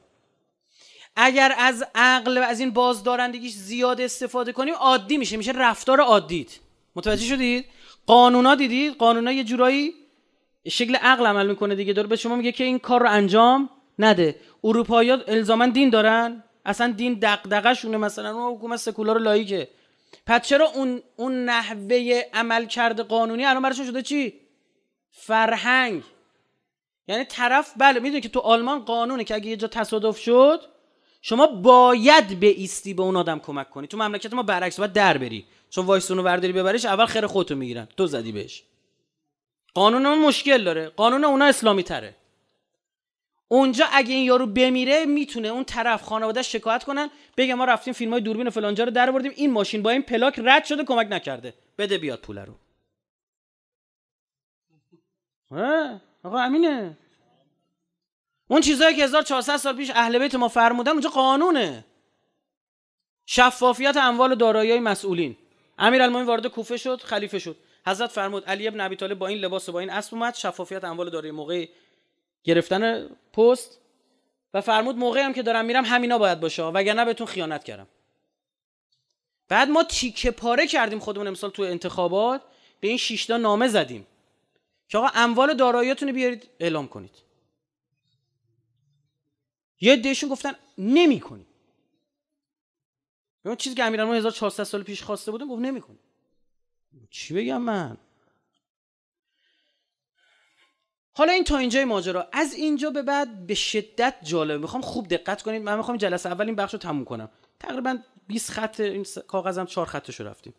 اگر از عقل و از این بازدارندگیش زیاد استفاده کنیم عادی میشه میشه رفتار عادیت متوجه شدید قانونا دیدید قانونا یه جورایی شکل عقل عمل میکنه دیگه داره به شما میگه که این کار رو انجام نده ها الزامن دین دارن اصلا دین شونه مثلا اون حکومت سکولار لایکه پس چرا اون, اون نحوه عمل کرده قانونی الان براشون شده چی؟ فرهنگ یعنی طرف بله میدونی که تو آلمان قانونه که اگه یه جا تصادف شد شما باید به ایستی به اون آدم کمک کنی تو مملکت ما برعکس باید در بری چون وایستونو ورداری ببریش اول خیر خودتو میگیرن تو زدی بهش قانون اون مشکل داره قانون اونا اسلامی تره اونجا اگه این یارو بمیره میتونه اون طرف خانواده شکایت کنن بگه ما رفتیم فیلم های دوربین فلانجا رو در بردیم این ماشین با این پلاک رد شده کمک نکرده بده بیاد پول رو آقا امینه اون چیزایی که 1400 سال پیش اهل بیت ما فرمودن اونجا قانونه شفافیت اموال و دارایی مسئولین امیرالمومنین وارد کوفه شد خلیفه شد حضرت فرمود علی ابن ابی طالب با این لباس و با این اسب اومد شفافیت اموال دارایی موقعی گرفتن پست و فرمود موقعی هم که دارم میرم همینا باید باشه وگرنه بهتون خیانت کردم بعد ما تیکه پاره کردیم خودمون امسال تو انتخابات به این شیشتا نامه زدیم که آقا اموال داراییاتونو بیارید اعلام کنید یه دیشون گفتن نمیکنیم اون چیزی که امیرالمومنین 1400 سال پیش خواسته بودن گفت نمیکنی چی بگم من حالا این تا اینجای ماجرا از اینجا به بعد به شدت جالب میخوام خوب دقت کنید من میخوام جلسه اول این بخش رو تموم کنم تقریبا 20 خط این کاغذم 4 خطش رو رفتیم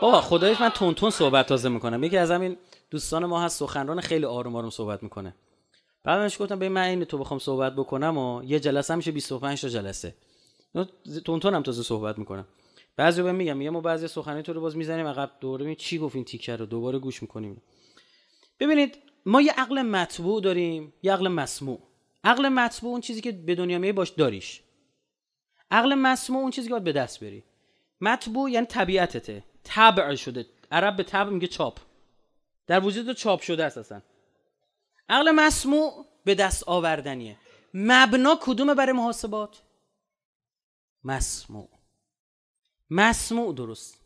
بابا خدایش من تونتون صحبت تازه میکنم یکی از همین دوستان ما هست سخنران خیلی آروم آروم صحبت میکنه بعد گفتم به من این تو بخوام صحبت بکنم و یه جلسه میشه 25 تا جلسه تونتون هم تازه صحبت میکنم بعضی بهم میگم میگم ما بعضی سخنه تو رو باز میزنیم عقب دوره می چی گفت این تیکر رو دوباره گوش میکنیم ببینید ما یه عقل مطبوع داریم یه عقل مسموع عقل مطبوع اون چیزی که به دنیا میای باش داریش عقل مسموع اون چیزی که باید به دست بری مطبوع یعنی طبیعتته تبع شده عرب به تبع میگه چاپ در وجود چاپ شده است اصلا عقل مسموع به دست آوردنیه مبنا کدوم برای محاسبات مسموع مسموع درست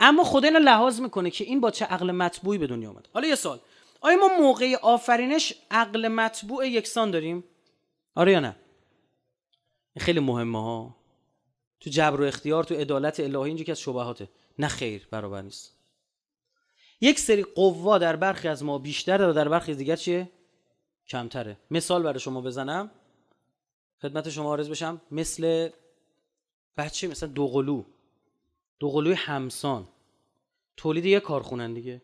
اما خدا اینو لحاظ میکنه که این با چه عقل مطبوعی به دنیا آمد حالا یه سال آیا ما موقع آفرینش عقل مطبوع یکسان داریم آره یا نه خیلی مهمه ها تو جبر و اختیار تو عدالت الهی اینجا که از شبهاته نه خیر برابر نیست یک سری قوا در برخی از ما بیشتر و در برخی دیگر چیه کمتره مثال برای شما بزنم خدمت شما عرض بشم مثل بچه مثلا دوقلو دوقلوی همسان تولید یه کارخونن دیگه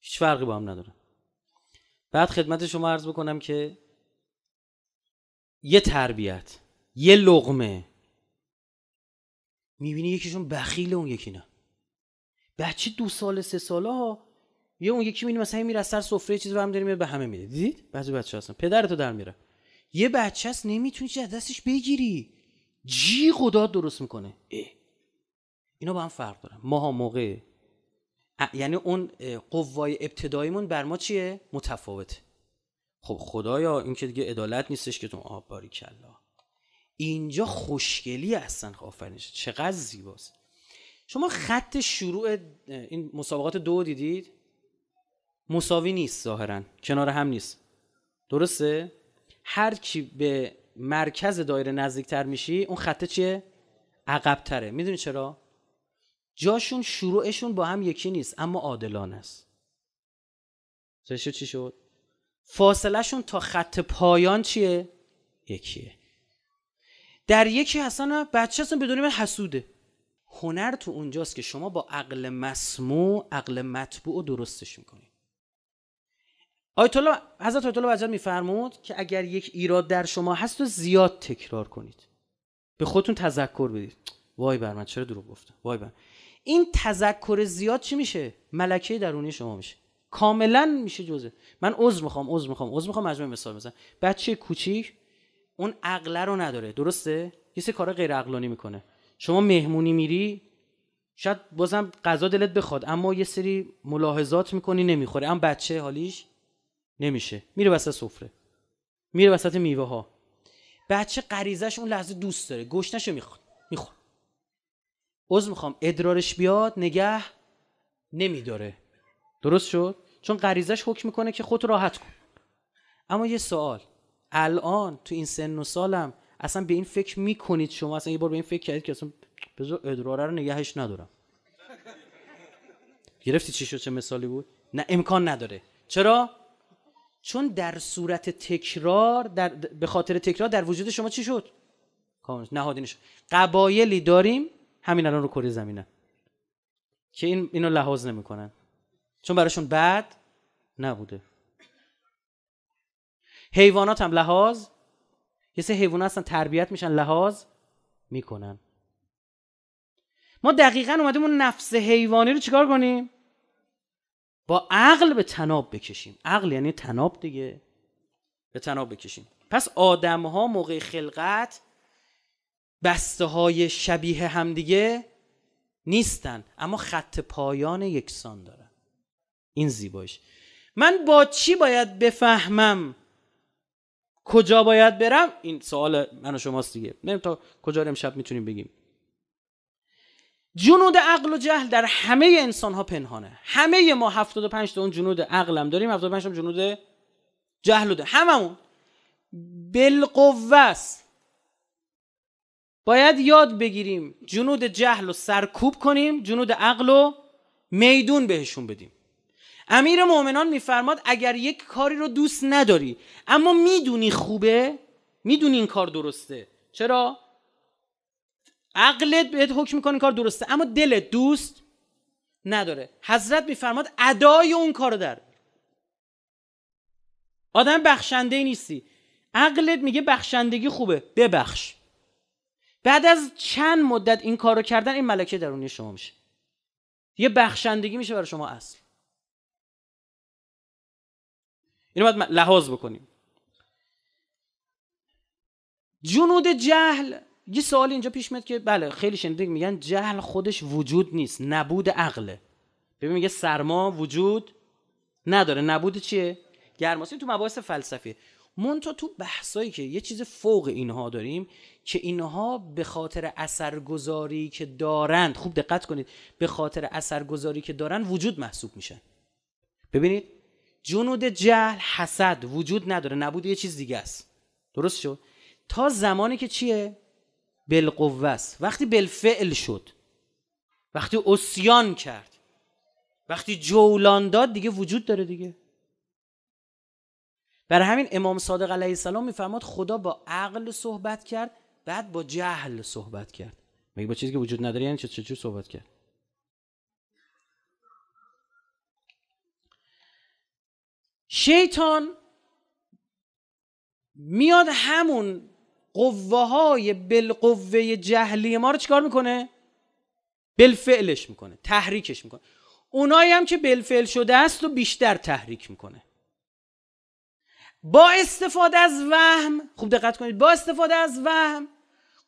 هیچ فرقی با هم نداره بعد خدمت شما عرض بکنم که یه تربیت یه لغمه میبینی یکیشون بخیل اون یکی نه بچه دو سال سه ساله ها یه اون یکی میبینی مثلا میره سر سفره چیز به هم به همه میده دیدید بعضی بچه هستن پدرتو در میره یه بچه هست نمیتونی چیز دستش بگیری جی خدا درست میکنه ای اینا با هم فرق دارن ماها موقع یعنی اون قوای ابتداییمون بر ما چیه متفاوته خب خدایا این که دیگه عدالت نیستش که تو آب باری کلا اینجا خوشگلی هستن خب آفرینش چقدر زیباست شما خط شروع این مسابقات دو دیدید مساوی نیست ظاهرا کنار هم نیست درسته هر کی به مرکز دایره نزدیکتر میشی اون خطه چیه عقبتره میدونی چرا جاشون شروعشون با هم یکی نیست اما عادلانه است چی شد فاصلهشون تا خط پایان چیه یکیه در یکی اصلا بچه اصلا بدون حسوده هنر تو اونجاست که شما با عقل مسموع عقل مطبوع و درستش میکنی آیت الله حضرت آیت الله میفرمود که اگر یک ایراد در شما هست و زیاد تکرار کنید به خودتون تذکر بدید وای بر من چرا دروغ گفتم وای بر این تذکر زیاد چی میشه ملکه درونی شما میشه کاملا میشه جزه من عذر میخوام عذر میخوام عذر میخوام مجموعه مثال بزنم بچه کوچیک اون عقله رو نداره درسته یه سری کارا غیر عقلانی میکنه شما مهمونی میری شاید بازم غذا دلت بخواد اما یه سری ملاحظات میکنی نمیخوره اما بچه حالیش نمیشه میره وسط سفره میره وسط میوه ها بچه غریزش اون لحظه دوست داره گشنشو میخواد میخواد عذ میخوام ادرارش بیاد نگه نمیداره درست شد چون غریزش حکم میکنه که خود راحت کن اما یه سوال الان تو این سن و سالم اصلا به این فکر میکنید شما اصلا یه بار به این فکر کردید که اصلا بذار ادراره رو نگهش ندارم گرفتی چی شد چه مثالی بود نه امکان نداره چرا چون در صورت تکرار در به خاطر تکرار در وجود شما چی شد نهادینه شد قبایلی داریم همین الان رو کره زمینه که این اینو لحاظ نمیکنن چون براشون بد نبوده حیوانات هم لحاظ یه سه حیوانات هستن تربیت میشن لحاظ میکنن ما دقیقا اومدیم اون نفس حیوانی رو چیکار کنیم با عقل به تناب بکشیم عقل یعنی تناب دیگه به تناب بکشیم پس آدم ها موقع خلقت بسته های شبیه همدیگه نیستن اما خط پایان یکسان دارن این زیباش. من با چی باید بفهمم کجا باید برم این سوال من و شماست دیگه نمیم تا کجا امشب میتونیم بگیم جنود عقل و جهل در همه انسان ها پنهانه همه ما 75 تا اون جنود عقلم داریم 75 تا جنود جهل داریم هممون بالقوس باید یاد بگیریم جنود جهل رو سرکوب کنیم جنود عقل رو میدون بهشون بدیم امیر مؤمنان میفرماد اگر یک کاری رو دوست نداری اما میدونی خوبه میدونی این کار درسته چرا عقلت بهت حکم میکنه کار درسته اما دلت دوست نداره حضرت میفرماد ادای اون کار در آدم بخشنده نیستی عقلت میگه بخشندگی خوبه ببخش بعد از چند مدت این کارو کردن این ملکه درونی شما میشه یه بخشندگی میشه برای شما اصل اینو باید لحاظ بکنیم جنود جهل یه سوال اینجا پیش میاد که بله خیلی شنیده میگن جهل خودش وجود نیست نبود عقله ببین میگه سرما وجود نداره نبود چیه گرماسی تو مباحث فلسفی مون تو بحثایی که یه چیز فوق اینها داریم که اینها به خاطر اثرگذاری که دارند خوب دقت کنید به خاطر اثرگذاری که دارن وجود محسوب میشن ببینید جنود جهل حسد وجود نداره نبود یه چیز دیگه است درست شد تا زمانی که چیه بلقوس وقتی بالفعل شد وقتی اسیان کرد وقتی جولان داد دیگه وجود داره دیگه برای همین امام صادق علیه السلام میفرماد خدا با عقل صحبت کرد بعد با جهل صحبت کرد میگه با چیزی که وجود نداره یعنی چطور صحبت کرد شیطان میاد همون قوه های بالقوه جهلی ما رو چیکار میکنه بالفعلش میکنه تحریکش میکنه اونایی هم که بالفعل شده است و بیشتر تحریک میکنه با استفاده از وهم خوب دقت کنید با استفاده از وهم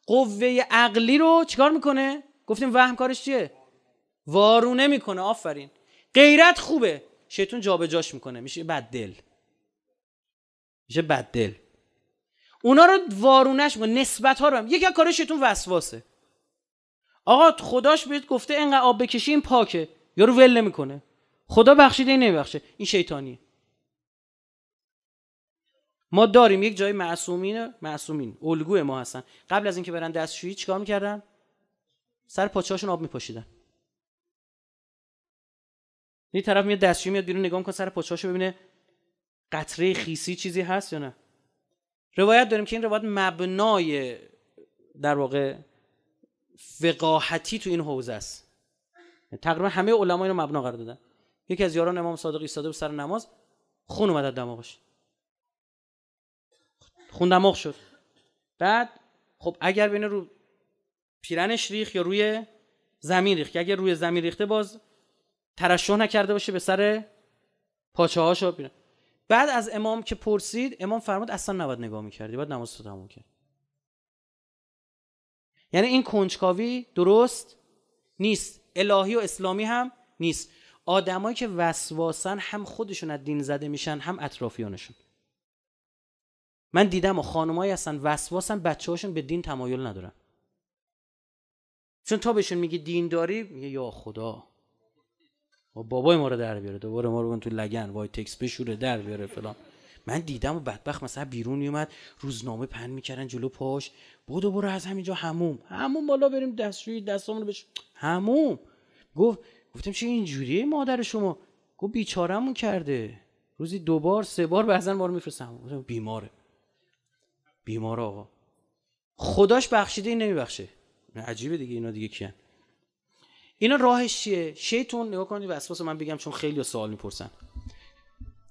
قوه عقلی رو چیکار میکنه گفتیم وهم کارش چیه وارونه میکنه آفرین غیرت خوبه شیطون جابجاش میکنه میشه دل. میشه بددل اونا رو وارونش با نسبت ها رو هم. یکی از کارشتون وسواسه آقا خداش بهت گفته اینقدر آب بکشی این پاکه یارو ول نمیکنه خدا بخشید این نمیبخشه این شیطانیه ما داریم یک جای معصومین معصومین الگوی ما هستن قبل از اینکه برن دستشویی چیکار میکردن سر پاچه‌هاشون آب میپاشیدن این طرف میاد دستشویی میاد بیرون نگاه کن سر پاچه‌هاشو ببینه قطره خیسی چیزی هست یا نه روایت داریم که این روایت مبنای در واقع فقاهتی تو این حوزه است تقریبا همه علما اینو مبنا قرار دادن یکی از یاران امام صادق ایستاده بود سر نماز خون اومد از دماغش خون دماغ شد بعد خب اگر بین رو پیرنش ریخ یا روی زمین ریخت اگر روی زمین ریخته باز ترشح نکرده باشه به سر پاچه هاشو بعد از امام که پرسید امام فرمود اصلا نباید نگاه میکردی باید نماز تو تموم کرد یعنی این کنجکاوی درست نیست الهی و اسلامی هم نیست آدمایی که وسواسن هم خودشون از دین زده میشن هم اطرافیانشون من دیدم و خانمایی هستن وسواسن بچه هاشون به دین تمایل ندارن چون تا بهشون میگی دین داری میگه یا خدا و خب بابای ما رو در بیاره دوباره ما رو تو لگن وای تکس بشوره در بیاره فلان من دیدم و بدبخت مثلا بیرون میومد روزنامه پن میکردن جلو پاش و برو از همینجا هموم هموم بالا بریم دستشویی دستامون بش هموم گفت گفتم چه اینجوریه مادر شما گفت بیچارمون کرده روزی دوبار سه بار بعضن ما رو میفرستم بیماره بیمار آقا خداش بخشیده این نمیبخشه عجیبه دیگه اینا دیگه کیان اینا راهش چیه شیطون نگاه کنید وسواس من بگم چون خیلی سوال میپرسن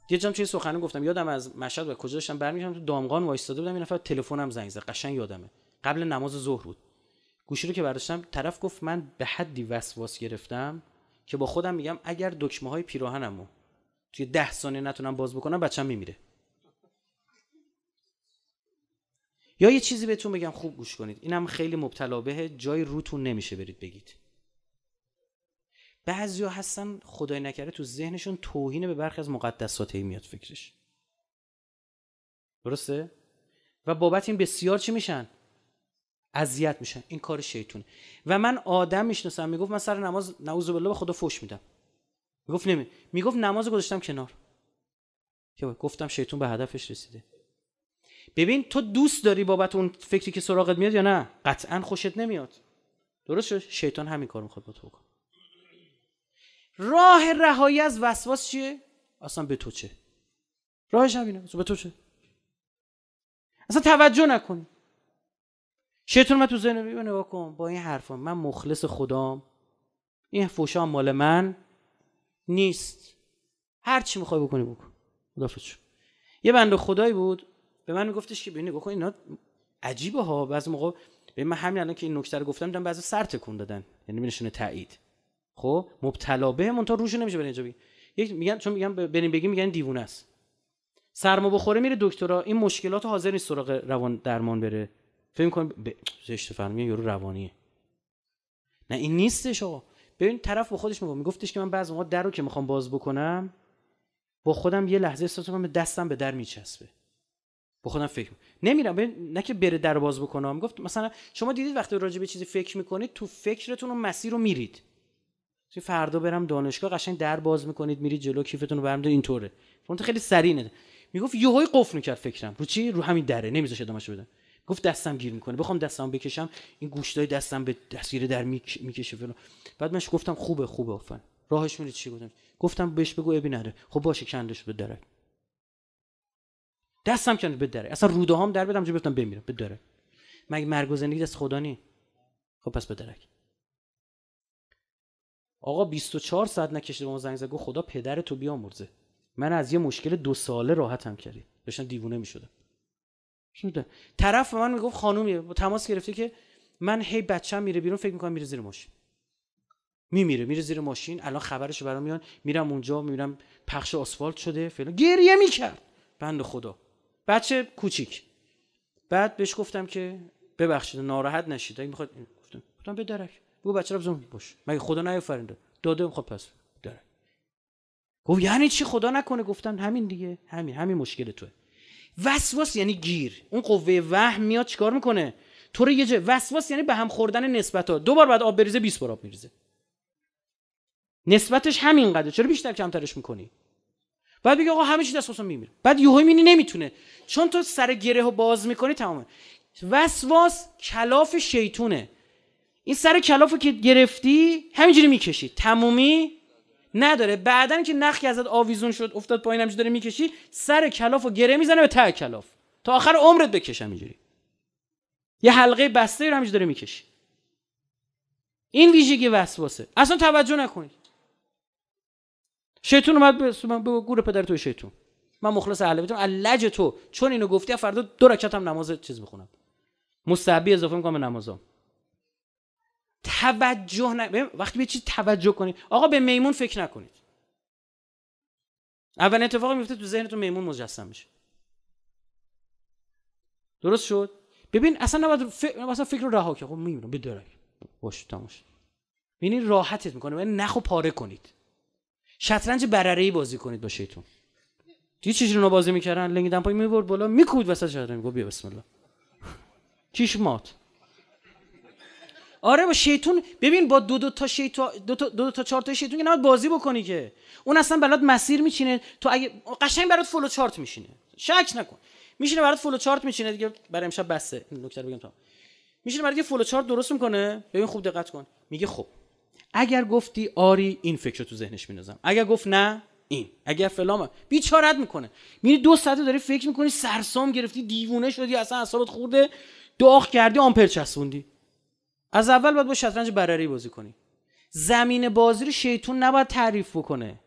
یه جام توی سخنی گفتم یادم از مشهد و کجا داشتم برمیشم تو دامغان وایستاده بودم این نفر تلفنم زنگ زد قشنگ یادمه قبل نماز ظهر بود گوشی رو که برداشتم طرف گفت من به حدی وسواس گرفتم که با خودم میگم اگر دکمه های پیراهنمو توی ده ثانیه نتونم باز بکنم بچم میمیره یا یه چیزی بهتون بگم خوب گوش کنید اینم خیلی مبتلا به جای روتون نمیشه برید بگید بعضیا هستن خدای نکرده تو ذهنشون توهین به برخی از مقدسات میاد فکرش درسته و بابت این بسیار چی میشن اذیت میشن این کار شیطونه و من آدم میشناسم میگفت من سر نماز نعوذ بالله به خدا فوش میدم میگفت نمی میگفت نماز گذاشتم کنار که گفتم شیطون به هدفش رسیده ببین تو دوست داری بابت اون فکری که سراغت میاد یا نه قطعا خوشت نمیاد درست شد شیطان همین کار میخواد با تو بکنه راه رهایی از وسواس چیه اصلا به تو چه راهش همینه، به تو چه اصلا توجه نکنی شیطان من تو ذهن نگاه با این حرفا من مخلص خدام این فوشا مال من نیست هر چی میخوای بکنی بکن خدافظ یه بنده خدایی بود به من میگفتش که ببین نگاه کن اینا عجیبه ها بعضی موقع به من همین الان که این نکته رو گفتم دیدم بعضی سر دادن یعنی نشونه تایید خب مبتلا به تو روشو نمیشه برین بگی یک میگن چون میگن بریم بگیم میگن دیوونه است سرما بخوره میره دکترا این مشکلات حاضر نیست سراغ روان درمان بره فکر می‌کنم. ب... زشت فرمیه یورو روانیه نه این نیستش آقا ببین طرف با خودش میگفت میگفتش که من بعضی موقع در رو که میخوام باز بکنم با خودم یه لحظه احساس دستم به در میچسبه با خودم فکر نمیرم ببین نه که بره در باز بکنم گفت مثلا شما دیدید وقتی راجع به چیزی فکر میکنید تو فکرتون و مسیر رو میرید توی فردا برم دانشگاه قشنگ در باز میکنید میری جلو کیفتون رو برمیدارید اینطوره فرانت خیلی سرینه میگفت یوهای قفل میکرد فکرم رو چی رو همین دره نمیذاش دمش بدم گفت دستم گیر میکنه بخوام دستم بکشم این گوشتای دستم به دستگیره در میکشه فلان بعد منش گفتم خوبه خوبه آفن راهش میره چی گفتم گفتم بهش بگو ابی نره خب باشه کندش به دره دستم کند بده دره اصلا روده در بدم جو گفتم بمیرم به دره مگه مرگ زندگی دست خدا نی خب پس به درک آقا 24 ساعت نکشید به ما زنگ زد خدا پدر تو بیامرزه من از یه مشکل دو ساله راحتم کردی داشتم دیوونه میشدم طرف من میگفت خانومیه تماس گرفته که من هی بچه‌م میره بیرون فکر میکنم میره زیر ماشین میمیره میره زیر ماشین الان خبرش برام میان میرم اونجا میرم پخش آسفالت شده فلان گریه میکرد بند خدا بچه کوچیک بعد بهش گفتم که ببخشید ناراحت نشید میخواد گفتم گفتم به بگو بچه رو باش مگه خدا نیافرینده داده خب پس داره گفت یعنی چی خدا نکنه گفتم همین دیگه همین همین مشکل توه وسواس یعنی گیر اون قوه وهم میاد چیکار میکنه تو رو یه جه وسواس یعنی به هم خوردن نسبت ها دو بار بعد آب بریزه 20 بار آب میریزه نسبتش همین چرا بیشتر کمترش میکنی بعد میگه آقا همه چی دست میمیره بعد یوهی مینی نمیتونه چون تو سر گره باز میکنی تمامه وسواس کلاف شیطونه این سر کلافو که گرفتی همینجوری میکشی تمومی نداره بعدن که نخی ازت آویزون شد افتاد پایین همینجوری داره میکشی سر کلافو گره میزنه به ته کلاف تا آخر عمرت بکش همینجوری یه حلقه بسته رو همینجوری داره میکشی این ویژگی وسواسه اصلا توجه نکنید شیطان اومد به گور پدر تو شیطان من مخلص اهل بیتم علج تو چون اینو گفتی فردا دو رکعت هم نماز چیز بخونم مستحبی اضافه میکنم به توجه ن... وقتی به چی توجه کنید آقا به میمون فکر نکنید اول اتفاقی میفته تو ذهنتون میمون مجسم میشه درست شد ببین اصلا نباید فکر فکر رو رها کنی خب میمیرم بدرک باش تماش یعنی راحتت میکنه ولی نخو پاره کنید شطرنج برره ای بازی کنید با شیطان. دیگه چیزی رو بازی میکردن لنگ پای میبرد بالا میکود وسط شطرنج گفت بیا بسم الله <laughs> چیش مات آره با شیطون ببین با دو دو تا شیطان دو تا, دو تا چهار تا شیطون که نباید بازی بکنی که اون اصلا برات مسیر میچینه تو اگه قشنگ برات فلو چارت میشینه شک نکن میشینه برات فلو چارت میچینه دیگه برای امشب بسه نکته بگم تا میشینه برات یه فلو چارت درست میکنه ببین خوب دقت کن میگه خب اگر گفتی آری این فکر رو تو ذهنش میندازم اگر گفت نه این اگر فلان بیچارت میکنه میری دو ساعت داری فکر میکنی سرسام گرفتی دیوونه شدی اصلا اعصابت خورده داغ کردی آمپر چسبوندی از اول باید با شطرنج برری بازی کنی زمین بازی رو شیطون نباید تعریف بکنه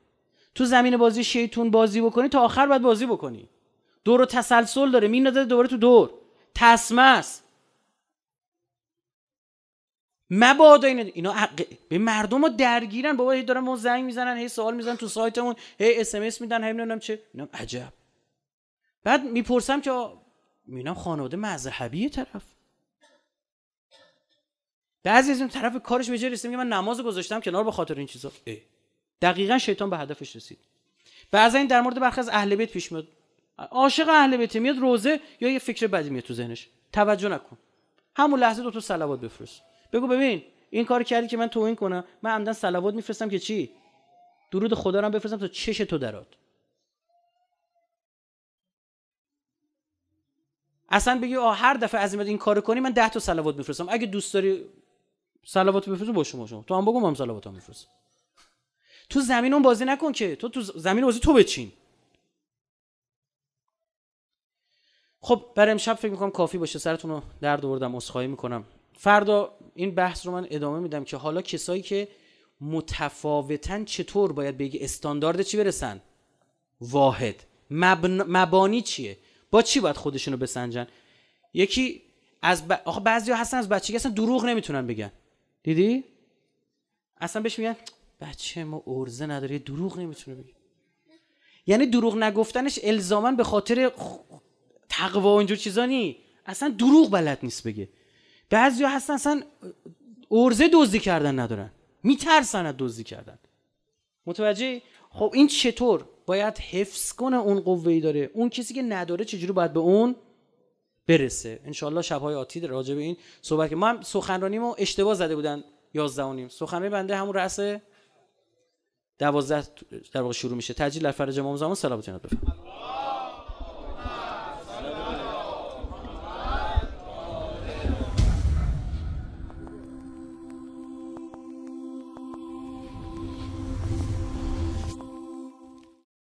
تو زمین بازی شیطون بازی بکنی تا آخر باید بازی بکنی دور و تسلسل داره میندازه دوباره تو دور تسمه است مبادا اینا اینا عق... به مردم رو درگیرن بابا هی دارن ما زنگ میزنن هی سوال میزنن تو سایتمون هی اس ام اس میدن هی نمیدونم چه عجب بعد میپرسم که آ... میبینم خانواده مذهبی طرف بعضی از این طرف کارش به جای میگه من نماز گذاشتم کنار به خاطر این چیزا دقیقا شیطان به هدفش رسید بعضی این در مورد برخی از اهل بیت پیش میاد عاشق اهل بیت میاد روزه یا یه فکر بدی میاد تو ذهنش توجه نکن همون لحظه دو تا صلوات بفرست بگو ببین این کار کردی که من توهین کنم من عمدن صلوات میفرستم که چی درود خدا رو بفرستم تا چش تو درات اصلا بگی آه هر دفعه از این کار کنی من ده تا صلوات میفرستم اگه دوست داری صلوات بفرست با شما شما تو هم بگم هم صلوات هم بفرست تو زمین اون بازی نکن که تو تو زمین بازی تو بچین خب برای امشب فکر میکنم کافی باشه سرتون رو در دوردم عذرخواهی میکنم فردا این بحث رو من ادامه میدم که حالا کسایی که متفاوتن چطور باید بگی استاندارد چی برسن واحد مبن... مبانی چیه با چی باید خودشونو بسنجن یکی از ب... آخه بعضیا هستن از بچگی اصلا دروغ نمیتونن بگن دیدی اصلا بهش میگن بچه ما ارزه نداره دروغ نمیتونه بگه یعنی دروغ نگفتنش الزاما به خاطر تقوا و اینجور چیزا نی اصلا دروغ بلد نیست بگه بعضیا هستن اصلا ارزه دزدی کردن ندارن میترسن از دزدی کردن متوجه خب این چطور باید حفظ کنه اون قوه داره اون کسی که نداره چجوری باید به اون برسه انشالله شبهای آتی راجع به این صحبت که ما هم ما اشتباه زده بودن 11 و نیم سخنرانی بنده همون رأس 12 در واقع شروع میشه تجلیل در فرج امام زمان صلوات جناب بفرمایید